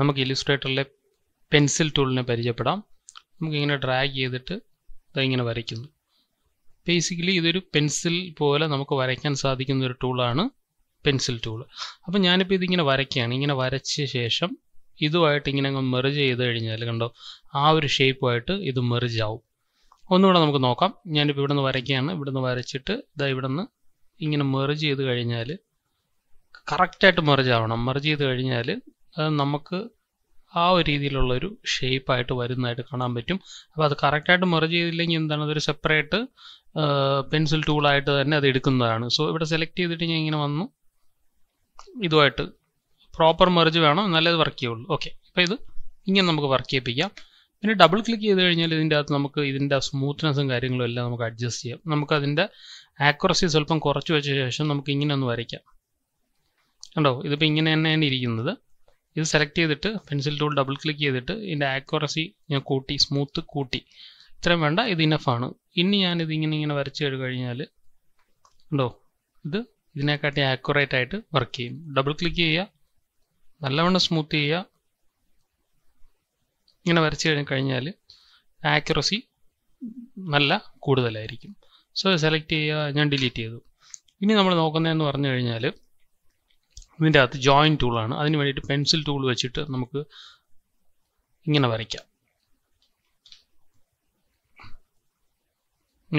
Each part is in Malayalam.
നമുക്ക് ഇലിസ്ട്രേറ്ററിലെ പെൻസിൽ ടൂളിനെ പരിചയപ്പെടാം നമുക്കിങ്ങനെ ഡ്രാഗ് ചെയ്തിട്ട് ഇങ്ങനെ വരയ്ക്കുന്നു ബേസിക്കലി ഇതൊരു പെൻസിൽ പോലെ നമുക്ക് വരയ്ക്കാൻ സാധിക്കുന്ന ഒരു ടൂളാണ് പെൻസിൽ ടൂൾ അപ്പോൾ ഞാനിപ്പോൾ ഇതിങ്ങനെ വരയ്ക്കുകയാണ് ഇങ്ങനെ വരച്ച ശേഷം ഇതുമായിട്ട് ഇങ്ങനെ അങ്ങ് മെറിജ് ചെയ്ത് കഴിഞ്ഞാൽ കണ്ടോ ആ ഒരു ഷേപ്പുമായിട്ട് ഇത് മെറിജ് ആവും ഒന്നുകൂടെ നമുക്ക് നോക്കാം ഞാനിപ്പോൾ ഇവിടെ നിന്ന് വരയ്ക്കുകയാണ് ഇവിടെ നിന്ന് വരച്ചിട്ട് ഇതാ ഇവിടെ നിന്ന് ഇങ്ങനെ മെറിജ് ചെയ്ത് കഴിഞ്ഞാൽ കറക്റ്റായിട്ട് മെറിജ് ആവണം മെറിജ് ചെയ്ത് കഴിഞ്ഞാൽ അത് നമുക്ക് ആ ഒരു രീതിയിലുള്ളൊരു ഷേപ്പായിട്ട് വരുന്നതായിട്ട് കാണാൻ പറ്റും അപ്പോൾ അത് കറക്റ്റായിട്ട് മെർജ് ചെയ്തില്ലെങ്കിൽ എന്താണ് അതൊരു സെപ്പറേറ്റ് പെൻസിൽ ടൂളായിട്ട് തന്നെ അത് എടുക്കുന്നതാണ് സോ ഇവിടെ സെലക്ട് ചെയ്തിട്ട് ഞാൻ ഇങ്ങനെ വന്നു ഇതുമായിട്ട് പ്രോപ്പർ മെർജ് വേണം എന്നാലേ അത് വർക്ക് ചെയ്യുള്ളൂ ഓക്കെ അപ്പോൾ ഇത് ഇങ്ങനെ നമുക്ക് വർക്ക് ചെയ്യിപ്പിക്കാം പിന്നെ ഡബിൾ ക്ലിക്ക് ചെയ്ത് കഴിഞ്ഞാൽ ഇതിൻ്റെ അകത്ത് നമുക്ക് ഇതിൻ്റെ സ്മൂത്ത്നെസ്സും കാര്യങ്ങളും എല്ലാം നമുക്ക് അഡ്ജസ്റ്റ് ചെയ്യാം നമുക്ക് അതിൻ്റെ ആക്യുറസി സ്വല്പം കുറച്ച് വെച്ച ശേഷം നമുക്ക് ഇങ്ങനെ ഒന്ന് വരയ്ക്കാം കണ്ടോ ഇതിപ്പോൾ ഇങ്ങനെ തന്നെയാണ് ഇരിക്കുന്നത് ഇത് സെലക്ട് ചെയ്തിട്ട് പെൻസിൽ ടൂൾ ഡബിൾ ക്ലിക്ക് ചെയ്തിട്ട് ഇതിൻ്റെ ആക്യുറസി ഞാൻ കൂട്ടി സ്മൂത്ത് കൂട്ടി ഇത്രയും വേണ്ട ഇത് ആണ് ഇനി ഞാനിത് ഇങ്ങനെ ഇങ്ങനെ വരച്ച് കഴിഞ്ഞാൽ ഉണ്ടോ ഇത് ഇതിനെക്കാട്ടി ആക്യുറേറ്റ് ആയിട്ട് വർക്ക് ചെയ്യും ഡബിൾ ക്ലിക്ക് ചെയ്യുക നല്ലവണ്ണം സ്മൂത്ത് ചെയ്യുക ഇങ്ങനെ വരച്ച് കഴിഞ്ഞ് കഴിഞ്ഞാൽ ആക്യുറസി നല്ല കൂടുതലായിരിക്കും സോ സെലക്ട് ചെയ്യുക ഞാൻ ഡിലീറ്റ് ചെയ്തു ഇനി നമ്മൾ നോക്കുന്നതെന്ന് പറഞ്ഞു കഴിഞ്ഞാൽ ഇതിൻ്റെ അകത്ത് ജോയിൻ ടൂളാണ് അതിന് വേണ്ടിയിട്ട് പെൻസിൽ ടൂൾ വെച്ചിട്ട് നമുക്ക് ഇങ്ങനെ വരയ്ക്കാം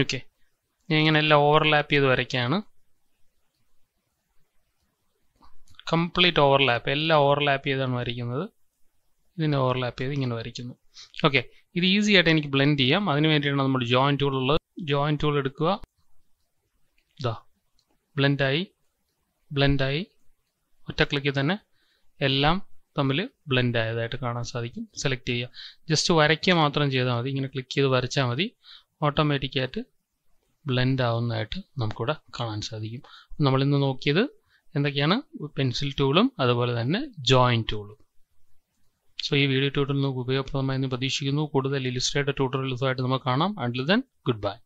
ഓക്കെ ഞാൻ ഇങ്ങനെ എല്ലാം ഓവർലാപ്പ് ചെയ്ത് വരയ്ക്കുകയാണ് കംപ്ലീറ്റ് ഓവർലാപ്പ് എല്ലാം ഓവർലാപ്പ് ചെയ്താണ് വരയ്ക്കുന്നത് ഇതിനെ ഓവർലാപ്പ് ചെയ്ത് ഇങ്ങനെ വരയ്ക്കുന്നു ഓക്കെ ഇത് ഈസി ആയിട്ട് എനിക്ക് ബ്ലെൻഡ് ചെയ്യാം അതിന് വേണ്ടിയിട്ടാണ് നമ്മൾ ജോയിൻ ടൂൾ ഉള്ളത് ജോയിൻ ടൂൾ എടുക്കുക ഇതാ ബ്ലെൻഡായി ബ്ലെൻഡായി ഒറ്റ ക്ലിക്കിൽ തന്നെ എല്ലാം തമ്മിൽ ബ്ലെൻഡ് ആയതായിട്ട് കാണാൻ സാധിക്കും സെലക്ട് ചെയ്യുക ജസ്റ്റ് വരയ്ക്കുക മാത്രം ചെയ്താൽ മതി ഇങ്ങനെ ക്ലിക്ക് ചെയ്ത് വരച്ചാൽ മതി ഓട്ടോമാറ്റിക്കായിട്ട് ബ്ലെൻഡ് ആവുന്നതായിട്ട് നമുക്കിവിടെ കാണാൻ സാധിക്കും നമ്മളിന്ന് നോക്കിയത് എന്തൊക്കെയാണ് പെൻസിൽ ടൂളും അതുപോലെ തന്നെ ജോയിൻ ടൂളും സോ ഈ വീഡിയോ ട്യൂട്ടോറിയൽ നമുക്ക് ഉപയോഗപ്രദമായി എന്ന് പ്രതീക്ഷിക്കുന്നു കൂടുതൽ ഇലിസ്ട്രേറ്റഡ് ട്യൂട്ടോറിയൽസുമായിട്ട് നമുക്ക് കാണാം അണ്ടിൽ ദെൻ ഗുഡ് ബൈ